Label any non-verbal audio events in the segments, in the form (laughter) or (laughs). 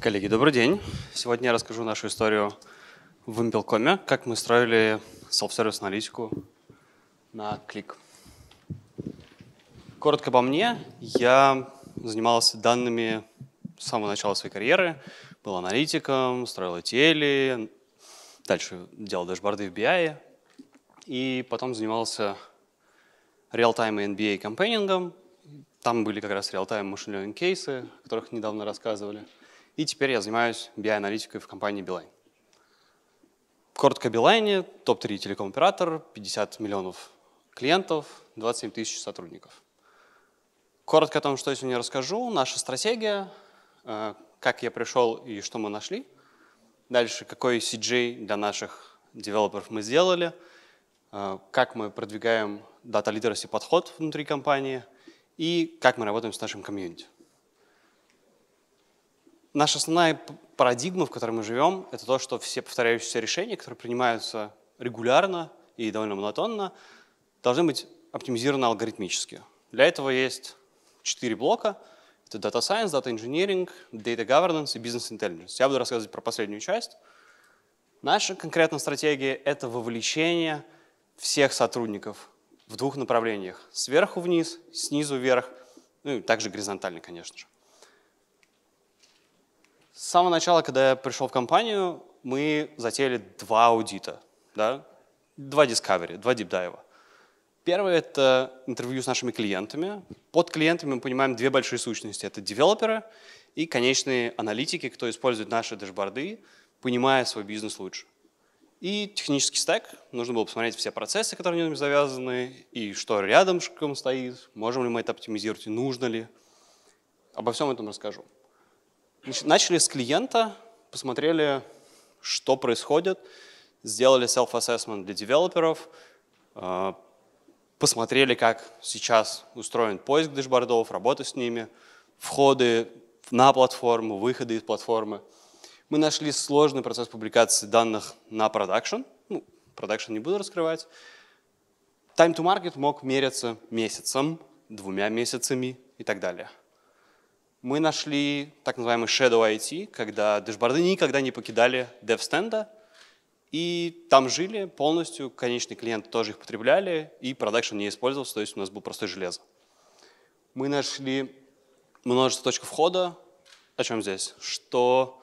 Коллеги, добрый день. Сегодня я расскажу нашу историю в Impel.com, как мы строили self-service аналитику на клик. Коротко обо мне. Я занимался данными с самого начала своей карьеры. Был аналитиком, строил ETL, дальше делал дашборды в BI. И потом занимался реал-тайм и NBA компейнингом, там были как раз реал-тайм машин learning кейсы, о которых недавно рассказывали. И теперь я занимаюсь BI-аналитикой в компании Beeline. Коротко Beeline, топ-3 телеком-оператор, 50 миллионов клиентов, 27 тысяч сотрудников. Коротко о том, что я сегодня расскажу, наша стратегия, э, как я пришел и что мы нашли. Дальше, какой CJ для наших девелоперов мы сделали, э, как мы продвигаем дата-лидерский подход внутри компании – и как мы работаем с нашим комьюнити. Наша основная парадигма, в которой мы живем, это то, что все повторяющиеся решения, которые принимаются регулярно и довольно монотонно, должны быть оптимизированы алгоритмически. Для этого есть четыре блока. Это Data Science, Data Engineering, Data Governance и Business Intelligence. Я буду рассказывать про последнюю часть. Наша конкретная стратегия — это вовлечение всех сотрудников в двух направлениях. Сверху вниз, снизу вверх, ну и также горизонтально, конечно же. С самого начала, когда я пришел в компанию, мы затеяли два аудита, да? два Discovery, два дипдайва. Первое — это интервью с нашими клиентами. Под клиентами мы понимаем две большие сущности. Это девелоперы и конечные аналитики, кто использует наши дашборды, понимая свой бизнес лучше. И технический стек, нужно было посмотреть все процессы, которые в нем завязаны, и что рядышком стоит, можем ли мы это оптимизировать, нужно ли. Обо всем этом расскажу. Начали с клиента, посмотрели, что происходит, сделали self-assessment для девелоперов, э, посмотрели, как сейчас устроен поиск дэшбордов, работа с ними, входы на платформу, выходы из платформы – мы нашли сложный процесс публикации данных на продакшн. Ну, продакшн не буду раскрывать. Time to market мог меряться месяцем, двумя месяцами и так далее. Мы нашли так называемый shadow IT, когда дэшборды никогда не покидали дев DevStand'а, и там жили полностью, конечный клиент тоже их потребляли, и продакшн не использовался, то есть у нас был простой железо. Мы нашли множество точек входа. О чем здесь? Что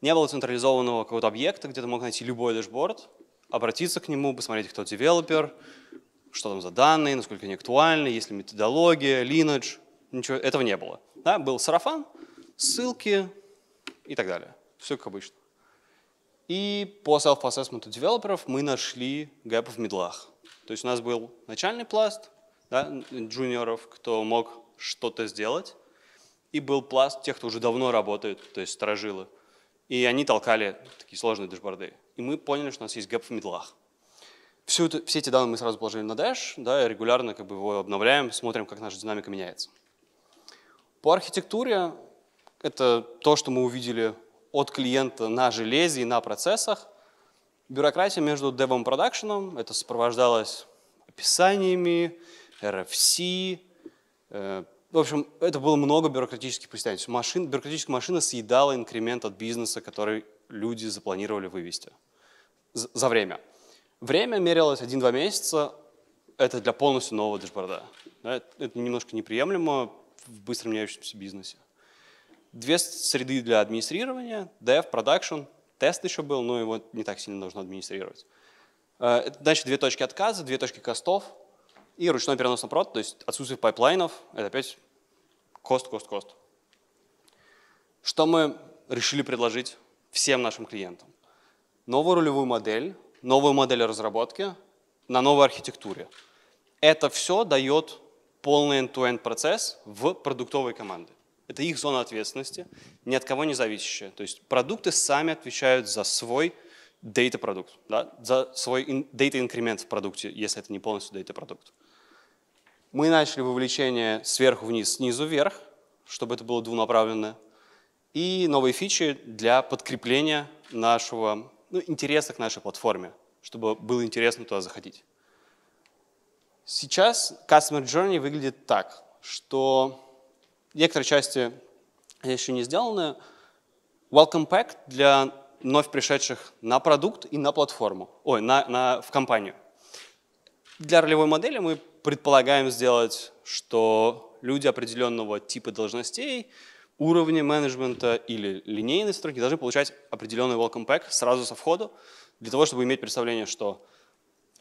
не было централизованного какого-то объекта, где ты мог найти любой дэшборд, обратиться к нему, посмотреть, кто девелопер, что там за данные, насколько они актуальны, есть ли методология, lineage. Ничего этого не было. Да, был сарафан, ссылки и так далее. Все как обычно. И по self-assessment девелоперов мы нашли гэпы в медлах. То есть у нас был начальный пласт да, джуниоров, кто мог что-то сделать, и был пласт тех, кто уже давно работает, то есть сторожилы. И они толкали такие сложные дашборды. И мы поняли, что у нас есть гэп в медлах. Всю эту, все эти данные мы сразу положили на Dash, да, и регулярно как бы его обновляем, смотрим, как наша динамика меняется. По архитектуре это то, что мы увидели от клиента на железе и на процессах. Бюрократия между девом и продакшеном, это сопровождалось описаниями, RFC, в общем, это было много бюрократических представительств. Машин, бюрократическая машина съедала инкремент от бизнеса, который люди запланировали вывести за, время. Время мерялось 1-2 месяца, это для полностью нового дэшборда. это, немножко неприемлемо в быстро меняющемся бизнесе. Две среды для администрирования, dev, production, тест еще был, но его не так сильно нужно администрировать. Дальше э, две точки отказа, две точки костов – и ручной перенос на прод, то есть отсутствие пайплайнов, это опять кост, кост, кост. Что мы решили предложить всем нашим клиентам? Новую рулевую модель, новую модель разработки на новой архитектуре. Это все дает полный end-to-end процесс в продуктовой команде. Это их зона ответственности, ни от кого не зависящая. То есть продукты сами отвечают за свой дата продукт, да, за свой дата инкремент в продукте, если это не полностью дата продукт. Мы начали вовлечение сверху вниз, снизу вверх, чтобы это было двунаправленное. И новые фичи для подкрепления нашего ну, интереса к нашей платформе, чтобы было интересно туда заходить. Сейчас Customer Journey выглядит так, что некоторые части еще не сделаны. Welcome Pack для вновь пришедших на продукт и на платформу, ой, на, на, в компанию. Для ролевой модели мы предполагаем сделать, что люди определенного типа должностей, уровня менеджмента или линейной сотрудники должны получать определенный welcome pack сразу со входа, для того, чтобы иметь представление, что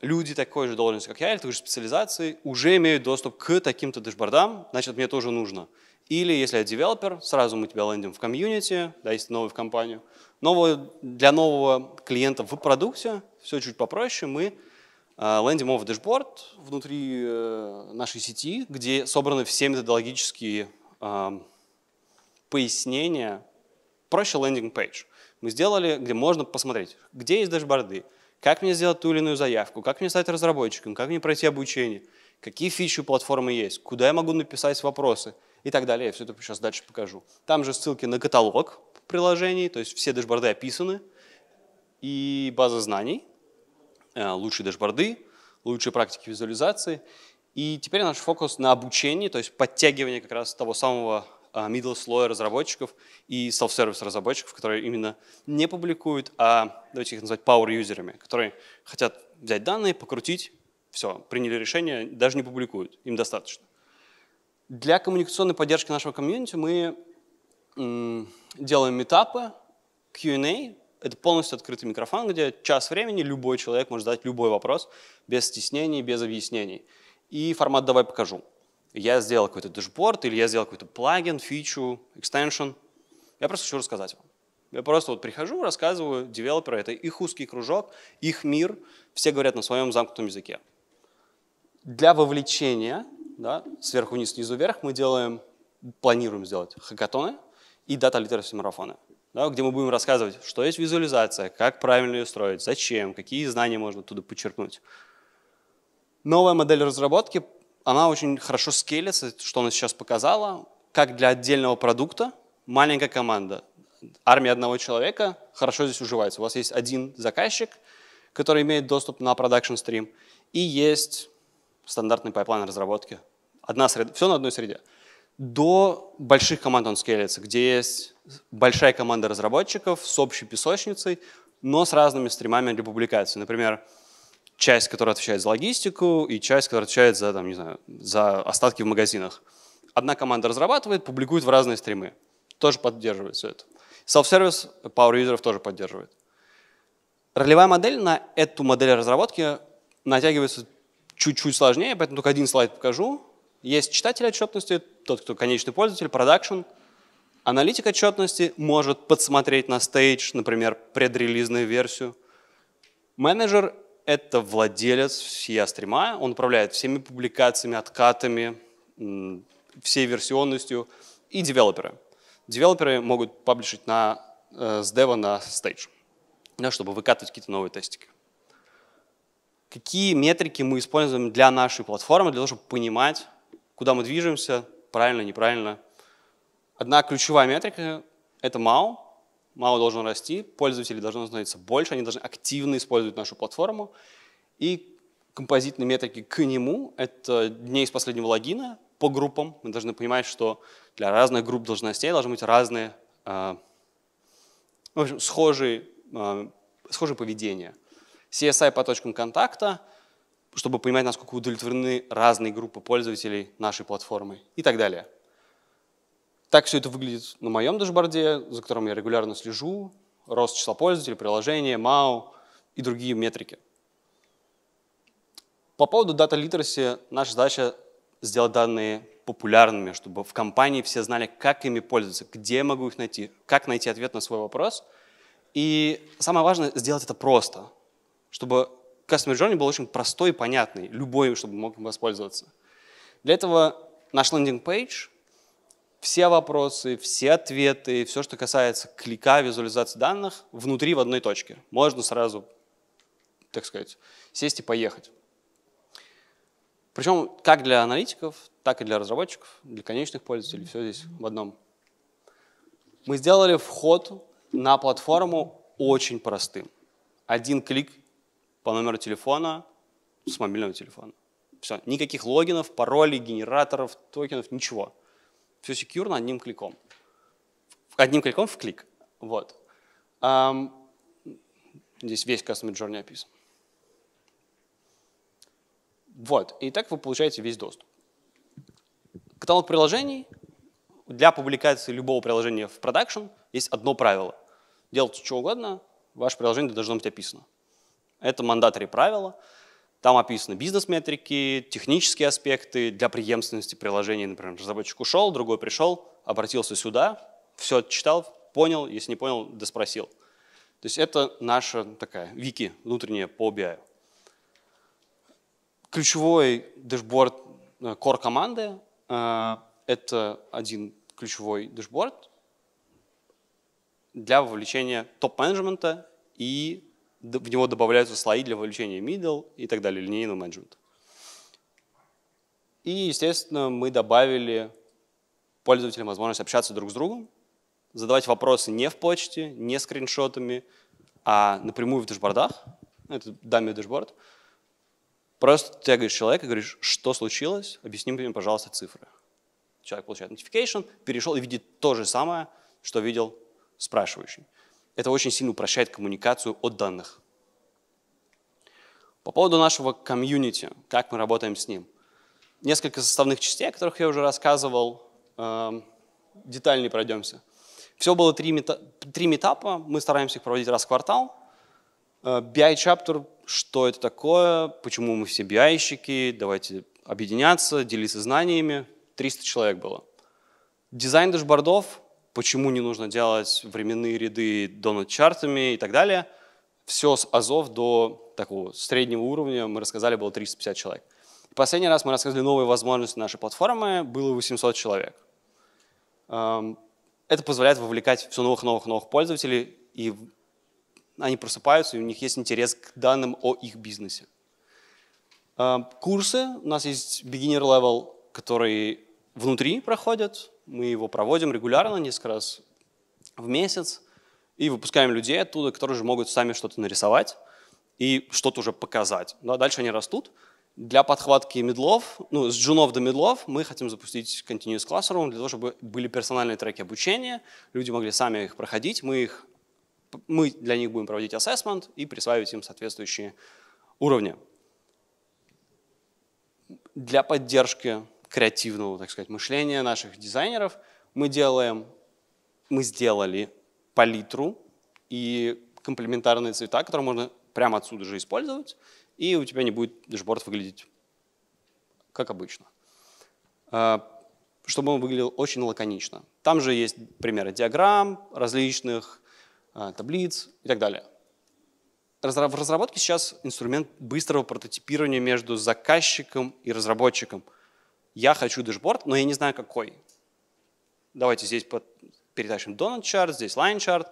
люди такой же должности, как я, или такой же специализации, уже имеют доступ к таким-то дэшбордам, значит, мне тоже нужно. Или если я девелопер, сразу мы тебя лендим в комьюнити, да, если новый в компанию. Нового, для нового клиента в продукте все чуть попроще, мы лендим of dashboard внутри э, нашей сети, где собраны все методологические а, пояснения, проще лендинг-пейдж. Мы сделали, где можно посмотреть, где есть дашборды, как мне сделать ту или иную заявку, как мне стать разработчиком, как мне пройти обучение, какие фичи у платформы есть, куда я могу написать вопросы и так далее. Я все это сейчас дальше покажу. Там же ссылки на каталог приложений, то есть все дашборды описаны, и база знаний. Э, лучшие дашборды, лучшие практики визуализации. И теперь наш фокус на обучении, то есть подтягивание как раз того самого э, middle слоя разработчиков и self-service разработчиков, которые именно не публикуют, а давайте их назвать power-юзерами, которые хотят взять данные, покрутить, все, приняли решение, даже не публикуют, им достаточно. Для коммуникационной поддержки нашего комьюнити мы делаем этапы Q&A, это полностью открытый микрофон, где час времени любой человек может задать любой вопрос без стеснений, без объяснений. И формат «давай покажу». Я сделал какой-то дашборд или я сделал какой-то плагин, фичу, экстеншн. Я просто хочу рассказать вам. Я просто вот прихожу, рассказываю девелоперу, это их узкий кружок, их мир, все говорят на своем замкнутом языке. Для вовлечения, да, сверху вниз, снизу вверх, мы делаем, планируем сделать хакатоны и дата literacy марафоны да, где мы будем рассказывать, что есть визуализация, как правильно ее строить, зачем, какие знания можно оттуда подчеркнуть. Новая модель разработки, она очень хорошо скелится, что она сейчас показала, как для отдельного продукта маленькая команда, армия одного человека хорошо здесь уживается. У вас есть один заказчик, который имеет доступ на продакшн стрим, и есть стандартный пайплайн разработки. Одна среда, все на одной среде до больших команд он скелится, где есть большая команда разработчиков с общей песочницей, но с разными стримами для публикации. Например, часть, которая отвечает за логистику, и часть, которая отвечает за, там, не знаю, за остатки в магазинах. Одна команда разрабатывает, публикует в разные стримы. Тоже поддерживает все это. self service Power Users тоже поддерживает. Ролевая модель на эту модель разработки натягивается чуть-чуть сложнее, поэтому только один слайд покажу. Есть читатель отчетности, тот, кто конечный пользователь, продакшн. Аналитик отчетности может подсмотреть на стейдж, например, предрелизную версию. Менеджер — это владелец всея стрима, он управляет всеми публикациями, откатами, всей версионностью. И девелоперы. Девелоперы могут паблишить на, э, с дева на стейдж, да, чтобы выкатывать какие-то новые тестики какие метрики мы используем для нашей платформы, для того, чтобы понимать, куда мы движемся, правильно, неправильно. Одна ключевая метрика — это MAU. MAU должен расти, пользователи должны становиться больше, они должны активно использовать нашу платформу. И композитные метрики к нему — это дней с последнего логина по группам. Мы должны понимать, что для разных групп должностей должны быть разные, а, в общем, схожие, а, схожие поведения. CSI по точкам контакта — чтобы понимать, насколько удовлетворены разные группы пользователей нашей платформы и так далее. Так все это выглядит на моем дашборде, за которым я регулярно слежу, рост числа пользователей, приложения, MAU и другие метрики. По поводу дата literacy наша задача сделать данные популярными, чтобы в компании все знали, как ими пользоваться, где могу их найти, как найти ответ на свой вопрос. И самое важное, сделать это просто, чтобы Customer Journey был очень простой и понятный, любой, чтобы мог воспользоваться. Для этого наш лендинг-пейдж, все вопросы, все ответы, все, что касается клика, визуализации данных, внутри в одной точке. Можно сразу, так сказать, сесть и поехать. Причем как для аналитиков, так и для разработчиков, для конечных пользователей, все здесь в одном. Мы сделали вход на платформу очень простым. Один клик по номеру телефона с мобильного телефона. Все, никаких логинов, паролей, генераторов, токенов, ничего. Все секьюрно одним кликом. Одним кликом в клик. Вот. Um, здесь весь Customer Journey описан. Вот, и так вы получаете весь доступ. Каталог приложений. Для публикации любого приложения в продакшн есть одно правило. делать что угодно, ваше приложение должно быть описано. Это мандаторы правила. Там описаны бизнес-метрики, технические аспекты для преемственности приложений. Например, разработчик ушел, другой пришел, обратился сюда, все читал, понял, если не понял, доспросил. То есть это наша такая вики внутренняя по BI. Ключевой дашборд э, core команды э, – это один ключевой дашборд для вовлечения топ-менеджмента и в него добавляются слои для вовлечения middle и так далее, линейного менеджмента. И, естественно, мы добавили пользователям возможность общаться друг с другом, задавать вопросы не в почте, не скриншотами, а напрямую в дашбордах. Это дами дашборд. Просто ты говоришь и говоришь, что случилось, объясни мне, пожалуйста, цифры. Человек получает notification, перешел и видит то же самое, что видел спрашивающий. Это очень сильно упрощает коммуникацию от данных. По поводу нашего комьюнити, как мы работаем с ним. Несколько составных частей, о которых я уже рассказывал, эм, детальнее пройдемся. Все было три, мета, три метапа, мы стараемся их проводить раз в квартал. Э, BI-чаптер, что это такое, почему мы все BI-щики, давайте объединяться, делиться знаниями. 300 человек было. Дизайн дашбордов, почему не нужно делать временные ряды донат-чартами и так далее. Все с азов до такого среднего уровня мы рассказали, было 350 человек. Последний раз мы рассказали новые возможности нашей платформы, было 800 человек. Эм, это позволяет вовлекать все новых-новых-новых пользователей, и они просыпаются, и у них есть интерес к данным о их бизнесе. Эм, курсы, у нас есть beginner level, который внутри проходят, мы его проводим регулярно, несколько раз в месяц, и выпускаем людей оттуда, которые уже могут сами что-то нарисовать и что-то уже показать. Да, ну, дальше они растут. Для подхватки медлов, ну, с джунов до медлов мы хотим запустить Continuous Classroom для того, чтобы были персональные треки обучения, люди могли сами их проходить, мы, их, мы для них будем проводить ассессмент и присваивать им соответствующие уровни. Для поддержки креативного, так сказать, мышления наших дизайнеров, мы делаем, мы сделали палитру и комплементарные цвета, которые можно прямо отсюда же использовать, и у тебя не будет дашборд выглядеть как обычно. А, чтобы он выглядел очень лаконично. Там же есть примеры диаграмм различных, а, таблиц и так далее. В разработке сейчас инструмент быстрого прототипирования между заказчиком и разработчиком – я хочу дашборд, но я не знаю какой. Давайте здесь под... перетащим donut chart, здесь line chart.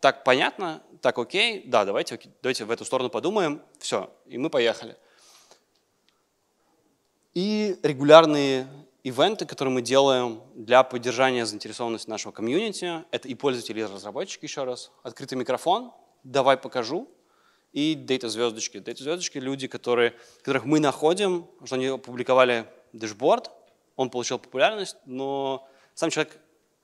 Так понятно, так окей, да, давайте, давайте в эту сторону подумаем, все, и мы поехали. И регулярные ивенты, которые мы делаем для поддержания заинтересованности нашего комьюнити. Это и пользователи, и разработчики, еще раз. Открытый микрофон, давай покажу. И дейта-звездочки. Дейта-звездочки — люди, которые, которых мы находим, что они опубликовали дэшборд, он получил популярность, но сам человек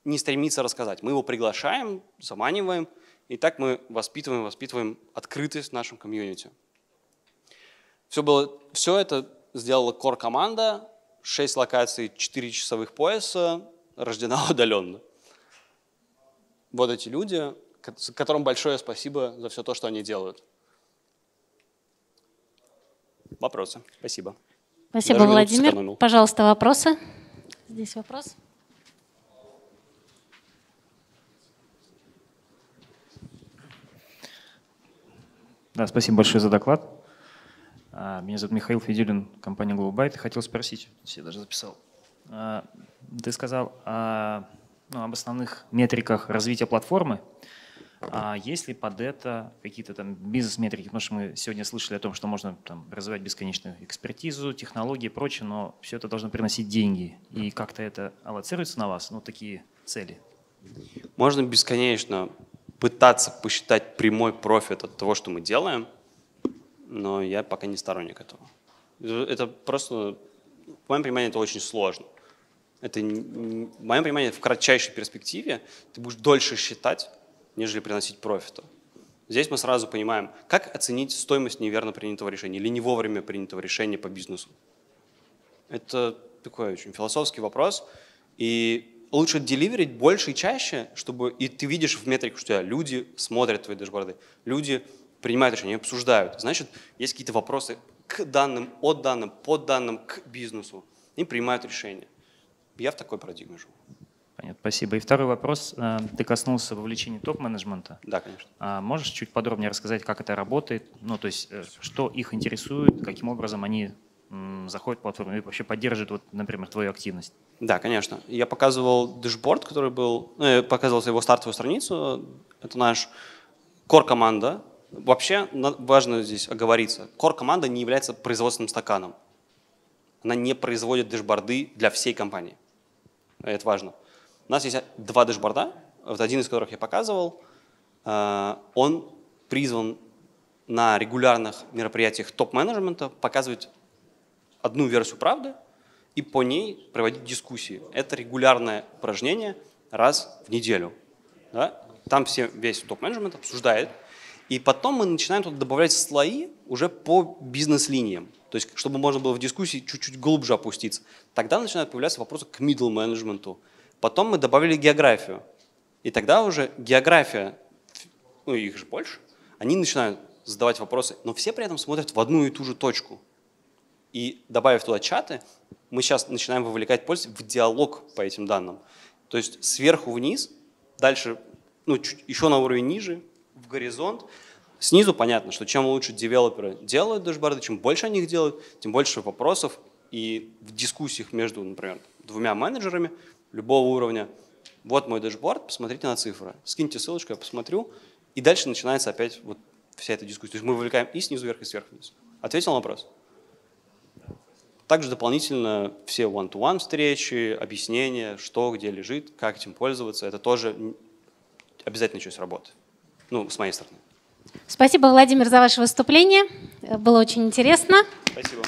не стремится рассказать. Мы его приглашаем, заманиваем, и так мы воспитываем, воспитываем открытость в нашем комьюнити. Все, было, все это сделала core-команда, 6 локаций, 4 часовых пояса, рождена (laughs) удаленно. Вот эти люди, которым большое спасибо за все то, что они делают. Вопросы? Спасибо. Спасибо, Даже Владимир. Пожалуйста, вопросы. Здесь вопрос. Да, спасибо большое за доклад. А, меня зовут Михаил Федюлин, компания Globbyte. Хотел спросить, все даже записал. А, ты сказал о, ну, об основных метриках развития платформы. А есть ли под это какие-то там бизнес-метрики? Потому что мы сегодня слышали о том, что можно там, развивать бесконечную экспертизу, технологии и прочее, но все это должно приносить деньги. И как-то это аллоцируется на вас? Ну, такие цели. Можно бесконечно пытаться посчитать прямой профит от того, что мы делаем, но я пока не сторонник этого. Это просто, в моем понимании, это очень сложно. Это, в моем понимании, в кратчайшей перспективе ты будешь дольше считать, нежели приносить профита. Здесь мы сразу понимаем, как оценить стоимость неверно принятого решения или не вовремя принятого решения по бизнесу. Это такой очень философский вопрос. И лучше деливерить больше и чаще, чтобы и ты видишь в метрику, что люди смотрят твои дашборды, люди принимают решения, обсуждают. Значит, есть какие-то вопросы к данным, от данным, под данным, к бизнесу. И принимают решения. Я в такой парадигме живу. Понятно, спасибо. И второй вопрос. Э, ты коснулся вовлечения топ-менеджмента. Да, конечно. А, можешь чуть подробнее рассказать, как это работает? Ну, то есть, э, что их интересует, каким образом они заходят в платформу и вообще поддерживают, вот, например, твою активность? Да, конечно. Я показывал дешборд, который был, ну, я показывал его стартовую страницу. Это наш core-команда. Вообще важно здесь оговориться. Core-команда не является производственным стаканом. Она не производит дешборды для всей компании. Это важно. У нас есть два дэшборда, вот один из которых я показывал. Э, он призван на регулярных мероприятиях топ-менеджмента показывать одну версию правды и по ней проводить дискуссии. Это регулярное упражнение раз в неделю. Да? Там все, весь топ-менеджмент обсуждает. И потом мы начинаем тут добавлять слои уже по бизнес-линиям. То есть, чтобы можно было в дискуссии чуть-чуть глубже опуститься. Тогда начинают появляться вопросы к middle-менеджменту. Потом мы добавили географию. И тогда уже география, ну их же больше, они начинают задавать вопросы, но все при этом смотрят в одну и ту же точку. И добавив туда чаты, мы сейчас начинаем вовлекать пользователей в диалог по этим данным. То есть сверху вниз, дальше, ну, чуть, еще на уровень ниже, в горизонт. Снизу понятно, что чем лучше девелоперы делают дашборды, чем больше они их делают, тем больше вопросов и в дискуссиях между, например, двумя менеджерами любого уровня. Вот мой дашборд, посмотрите на цифры. Скиньте ссылочку, я посмотрю. И дальше начинается опять вот вся эта дискуссия. То есть мы вовлекаем и снизу вверх, и сверху вниз. Ответил на вопрос? Также дополнительно все one-to-one -one встречи, объяснения, что где лежит, как этим пользоваться. Это тоже обязательно часть работы. Ну, с моей стороны. Спасибо, Владимир, за ваше выступление. Было очень интересно. Спасибо.